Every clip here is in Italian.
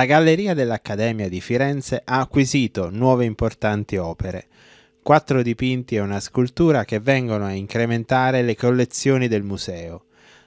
la Galleria dell'Accademia di Firenze ha acquisito nuove importanti opere, quattro dipinti e una scultura che vengono a incrementare le collezioni del museo.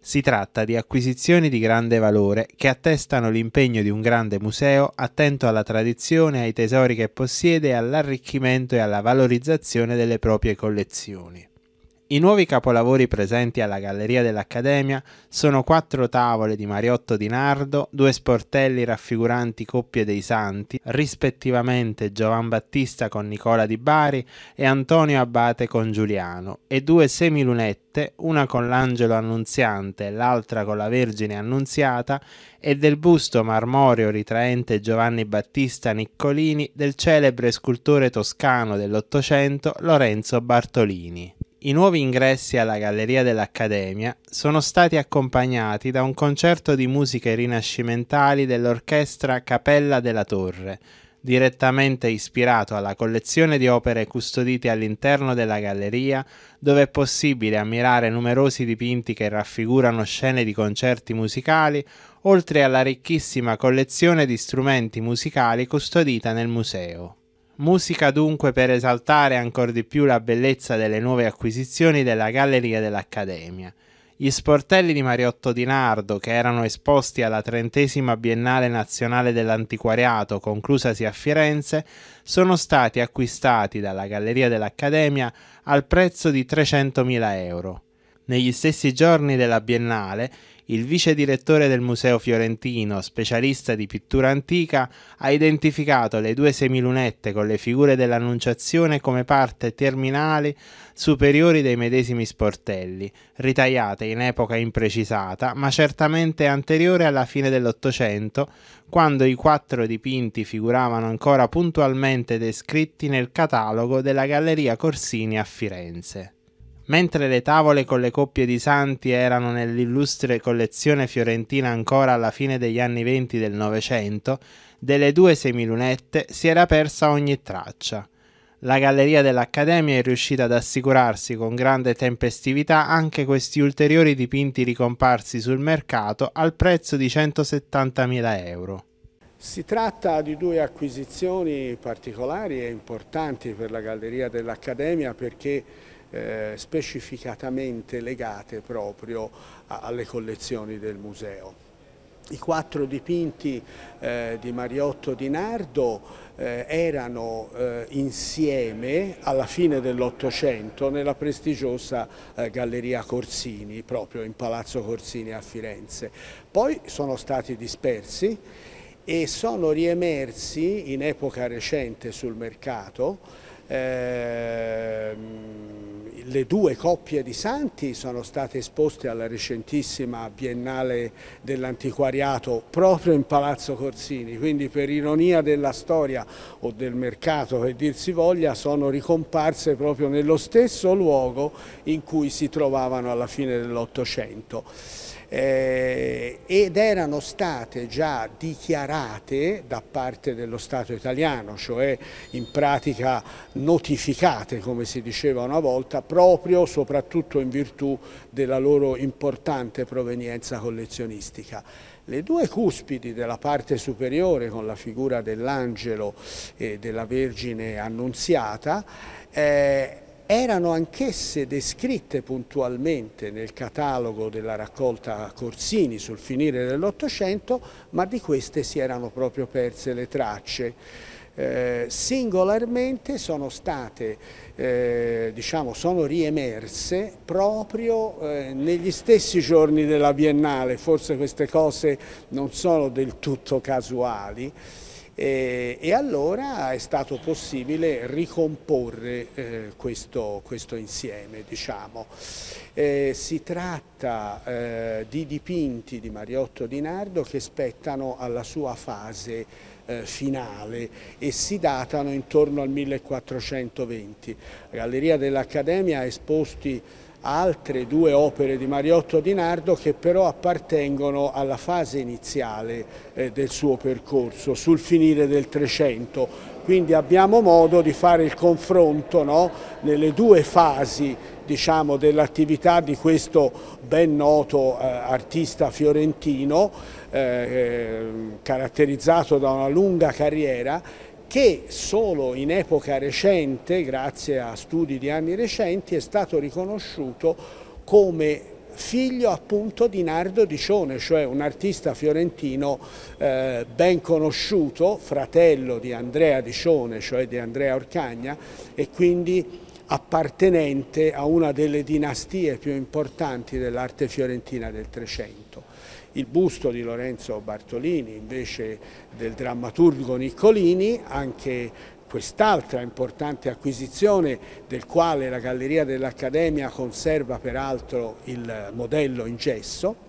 Si tratta di acquisizioni di grande valore che attestano l'impegno di un grande museo attento alla tradizione, ai tesori che possiede, all'arricchimento e alla valorizzazione delle proprie collezioni. I nuovi capolavori presenti alla Galleria dell'Accademia sono quattro tavole di Mariotto di Nardo, due sportelli raffiguranti coppie dei santi, rispettivamente Giovan Battista con Nicola di Bari e Antonio Abate con Giuliano, e due semilunette, una con l'angelo annunziante e l'altra con la Vergine annunziata, e del busto marmoreo ritraente Giovanni Battista Niccolini del celebre scultore toscano dell'Ottocento Lorenzo Bartolini. I nuovi ingressi alla Galleria dell'Accademia sono stati accompagnati da un concerto di musiche rinascimentali dell'orchestra Capella della Torre, direttamente ispirato alla collezione di opere custodite all'interno della galleria, dove è possibile ammirare numerosi dipinti che raffigurano scene di concerti musicali, oltre alla ricchissima collezione di strumenti musicali custodita nel museo. Musica dunque per esaltare ancora di più la bellezza delle nuove acquisizioni della Galleria dell'Accademia. Gli sportelli di Mariotto Di Nardo, che erano esposti alla trentesima Biennale Nazionale dell'Antiquariato, conclusasi a Firenze, sono stati acquistati dalla Galleria dell'Accademia al prezzo di 300.000 euro. Negli stessi giorni della Biennale, il vice direttore del Museo Fiorentino, specialista di pittura antica, ha identificato le due semilunette con le figure dell'Annunciazione come parte terminali superiori dei medesimi sportelli, ritagliate in epoca imprecisata, ma certamente anteriore alla fine dell'Ottocento, quando i quattro dipinti figuravano ancora puntualmente descritti nel catalogo della Galleria Corsini a Firenze. Mentre le tavole con le coppie di santi erano nell'illustre collezione fiorentina ancora alla fine degli anni venti del Novecento, delle due semilunette si era persa ogni traccia. La galleria dell'Accademia è riuscita ad assicurarsi con grande tempestività anche questi ulteriori dipinti ricomparsi sul mercato al prezzo di 170.000 euro. Si tratta di due acquisizioni particolari e importanti per la galleria dell'Accademia perché eh, specificatamente legate proprio a, alle collezioni del museo. I quattro dipinti eh, di Mariotto di Nardo eh, erano eh, insieme alla fine dell'Ottocento nella prestigiosa eh, Galleria Corsini, proprio in Palazzo Corsini a Firenze. Poi sono stati dispersi e sono riemersi in epoca recente sul mercato Ehm, le due coppie di santi sono state esposte alla recentissima Biennale dell'Antiquariato proprio in Palazzo Corsini, quindi per ironia della storia o del mercato che dir si voglia sono ricomparse proprio nello stesso luogo in cui si trovavano alla fine dell'Ottocento eh, ed erano state già dichiarate da parte dello Stato italiano, cioè in pratica notificate come si diceva una volta, proprio soprattutto in virtù della loro importante provenienza collezionistica. Le due cuspidi della parte superiore con la figura dell'angelo e della Vergine annunziata eh, erano anch'esse descritte puntualmente nel catalogo della raccolta Corsini sul finire dell'Ottocento, ma di queste si erano proprio perse le tracce. Eh, singolarmente sono state, eh, diciamo, sono riemerse proprio eh, negli stessi giorni della Biennale, forse queste cose non sono del tutto casuali, e, e allora è stato possibile ricomporre eh, questo, questo, insieme. Diciamo. Eh, si tratta eh, di dipinti di Mariotto di Nardo che spettano alla sua fase eh, finale e si datano intorno al 1420. La Galleria dell'Accademia ha esposti altre due opere di Mariotto Di Nardo che però appartengono alla fase iniziale eh, del suo percorso, sul finire del Trecento. Quindi abbiamo modo di fare il confronto no, nelle due fasi diciamo, dell'attività di questo ben noto eh, artista fiorentino, eh, eh caratterizzato da una lunga carriera che solo in epoca recente, grazie a studi di anni recenti, è stato riconosciuto come figlio appunto di Nardo Dicione, cioè un artista fiorentino eh, ben conosciuto, fratello di Andrea Dicione, cioè di Andrea Orcagna e quindi appartenente a una delle dinastie più importanti dell'arte fiorentina del Trecento il busto di Lorenzo Bartolini invece del drammaturgo Niccolini, anche quest'altra importante acquisizione del quale la Galleria dell'Accademia conserva peraltro il modello in gesso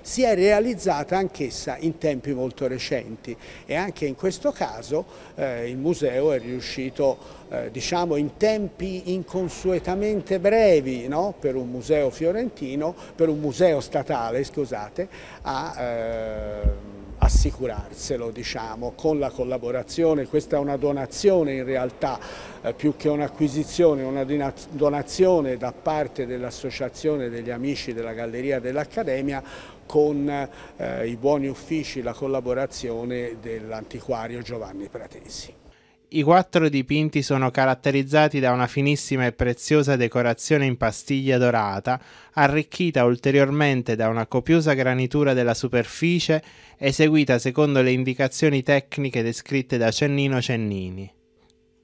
si è realizzata anch'essa in tempi molto recenti e anche in questo caso eh, il museo è riuscito eh, diciamo in tempi inconsuetamente brevi no? per un museo fiorentino, per un museo statale scusate, a eh, assicurarselo diciamo, con la collaborazione, questa è una donazione in realtà eh, più che un'acquisizione, una donazione da parte dell'associazione degli amici della Galleria dell'Accademia con eh, i buoni uffici, la collaborazione dell'antiquario Giovanni Pratesi. I quattro dipinti sono caratterizzati da una finissima e preziosa decorazione in pastiglia dorata, arricchita ulteriormente da una copiosa granitura della superficie, eseguita secondo le indicazioni tecniche descritte da Cennino Cennini.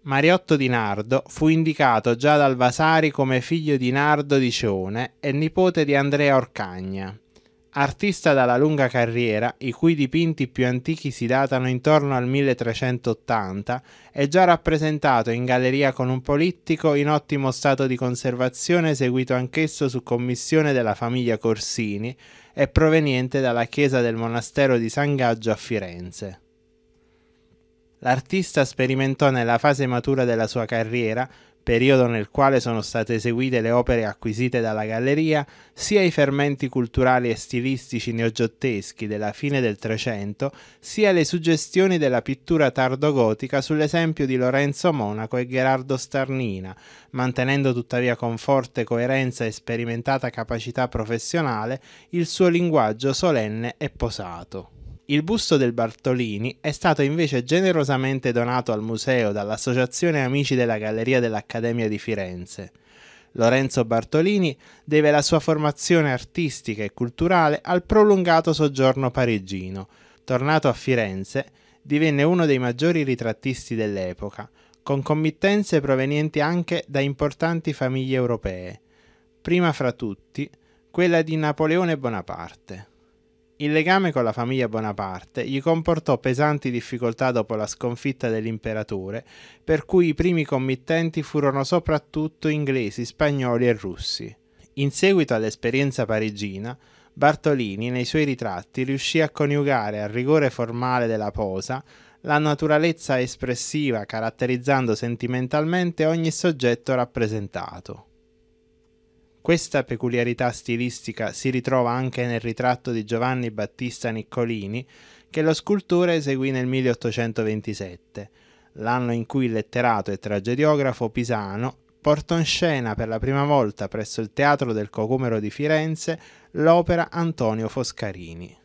Mariotto di Nardo fu indicato già dal Vasari come figlio di Nardo di Cione e nipote di Andrea Orcagna. Artista dalla lunga carriera, i cui dipinti più antichi si datano intorno al 1380, è già rappresentato in galleria con un polittico in ottimo stato di conservazione eseguito anch'esso su commissione della famiglia Corsini e proveniente dalla chiesa del monastero di San Gaggio a Firenze. L'artista sperimentò nella fase matura della sua carriera periodo nel quale sono state eseguite le opere acquisite dalla galleria, sia i fermenti culturali e stilistici neogiotteschi della fine del Trecento, sia le suggestioni della pittura tardogotica sull'esempio di Lorenzo Monaco e Gherardo Starnina, mantenendo tuttavia con forte coerenza e sperimentata capacità professionale il suo linguaggio solenne e posato. Il busto del Bartolini è stato invece generosamente donato al museo dall'Associazione Amici della Galleria dell'Accademia di Firenze. Lorenzo Bartolini deve la sua formazione artistica e culturale al prolungato soggiorno parigino. Tornato a Firenze, divenne uno dei maggiori ritrattisti dell'epoca, con committenze provenienti anche da importanti famiglie europee, prima fra tutti quella di Napoleone Bonaparte. Il legame con la famiglia Bonaparte gli comportò pesanti difficoltà dopo la sconfitta dell'imperatore, per cui i primi committenti furono soprattutto inglesi, spagnoli e russi. In seguito all'esperienza parigina, Bartolini nei suoi ritratti riuscì a coniugare al rigore formale della posa la naturalezza espressiva caratterizzando sentimentalmente ogni soggetto rappresentato. Questa peculiarità stilistica si ritrova anche nel ritratto di Giovanni Battista Niccolini, che lo scultore eseguì nel 1827, l'anno in cui il letterato e tragediografo pisano portò in scena per la prima volta presso il Teatro del Cocumero di Firenze l'opera Antonio Foscarini.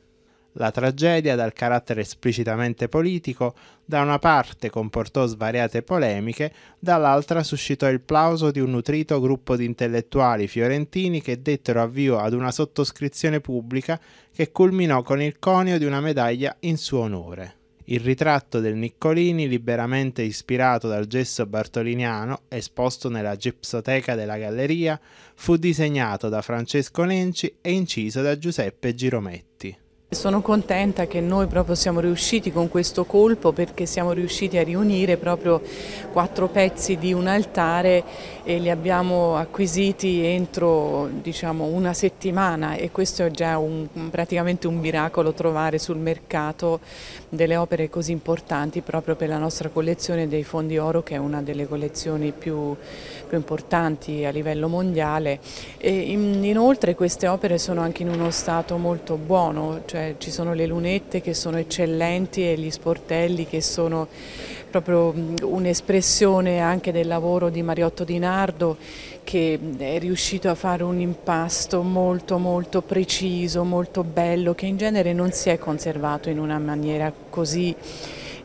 La tragedia, dal carattere esplicitamente politico, da una parte comportò svariate polemiche, dall'altra suscitò il plauso di un nutrito gruppo di intellettuali fiorentini che dettero avvio ad una sottoscrizione pubblica che culminò con il conio di una medaglia in suo onore. Il ritratto del Niccolini, liberamente ispirato dal gesso bartoliniano, esposto nella gipsoteca della galleria, fu disegnato da Francesco Nenci e inciso da Giuseppe Girometti. Sono contenta che noi proprio siamo riusciti con questo colpo perché siamo riusciti a riunire proprio quattro pezzi di un altare e li abbiamo acquisiti entro diciamo, una settimana e questo è già un, praticamente un miracolo trovare sul mercato delle opere così importanti proprio per la nostra collezione dei fondi oro che è una delle collezioni più, più importanti a livello mondiale. E inoltre queste opere sono anche in uno stato molto buono, cioè cioè ci sono le lunette che sono eccellenti e gli sportelli che sono proprio un'espressione anche del lavoro di Mariotto Di Nardo che è riuscito a fare un impasto molto molto preciso, molto bello, che in genere non si è conservato in una maniera così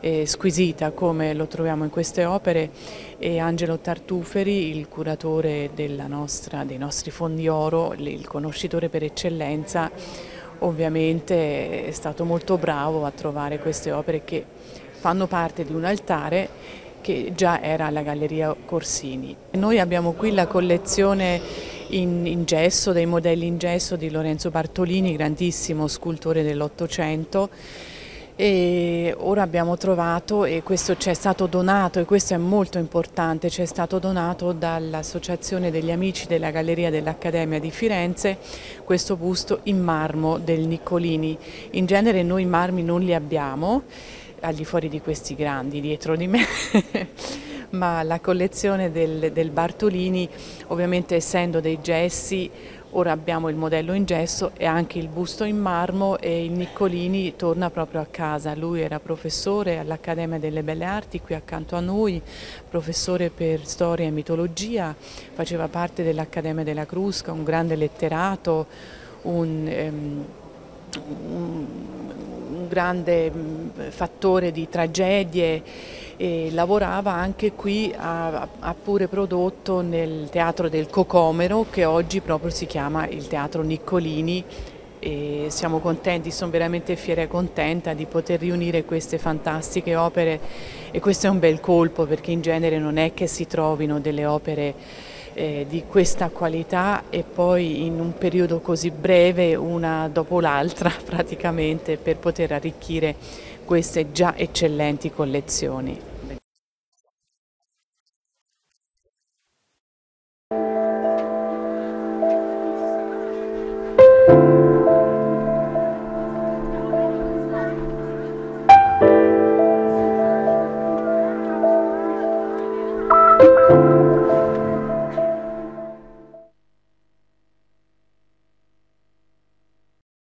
eh, squisita come lo troviamo in queste opere e Angelo Tartuferi, il curatore nostra, dei nostri fondi oro, il conoscitore per eccellenza, ovviamente è stato molto bravo a trovare queste opere che fanno parte di un altare che già era alla Galleria Corsini. Noi abbiamo qui la collezione in, in gesso, dei modelli in gesso di Lorenzo Bartolini, grandissimo scultore dell'Ottocento, e ora abbiamo trovato e questo ci è stato donato e questo è molto importante, ci è stato donato dall'Associazione degli Amici della Galleria dell'Accademia di Firenze questo busto in marmo del Niccolini. In genere noi marmi non li abbiamo, al di fuori di questi grandi dietro di me. ma la collezione del, del Bartolini ovviamente essendo dei gessi Ora abbiamo il modello in gesso e anche il busto in marmo e il Niccolini torna proprio a casa. Lui era professore all'Accademia delle Belle Arti qui accanto a noi, professore per storia e mitologia, faceva parte dell'Accademia della Crusca, un grande letterato, un... Ehm, un, un grande mm, fattore di tragedie e lavorava anche qui, ha, ha pure prodotto nel teatro del Cocomero che oggi proprio si chiama il teatro Niccolini e siamo contenti, sono veramente fiera e contenta di poter riunire queste fantastiche opere e questo è un bel colpo perché in genere non è che si trovino delle opere eh, di questa qualità e poi in un periodo così breve una dopo l'altra praticamente per poter arricchire queste già eccellenti collezioni.